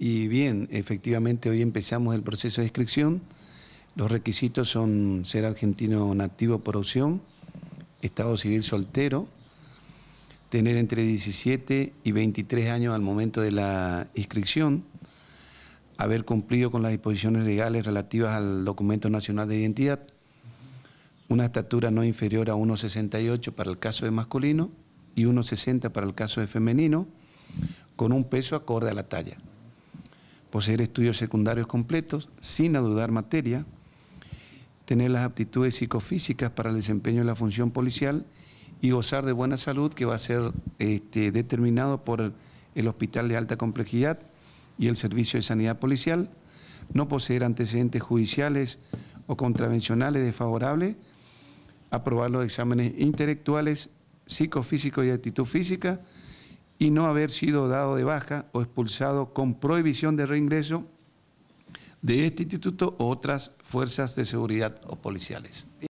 Y bien, efectivamente hoy empezamos el proceso de inscripción. Los requisitos son ser argentino nativo por opción, estado civil soltero, tener entre 17 y 23 años al momento de la inscripción, haber cumplido con las disposiciones legales relativas al documento nacional de identidad, una estatura no inferior a 1,68 para el caso de masculino y 1,60 para el caso de femenino, con un peso acorde a la talla poseer estudios secundarios completos, sin adudar materia, tener las aptitudes psicofísicas para el desempeño de la función policial y gozar de buena salud que va a ser este, determinado por el Hospital de Alta Complejidad y el Servicio de Sanidad Policial, no poseer antecedentes judiciales o contravencionales desfavorables, aprobar los exámenes intelectuales, psicofísicos y actitud física, y no haber sido dado de baja o expulsado con prohibición de reingreso de este instituto u otras fuerzas de seguridad o policiales.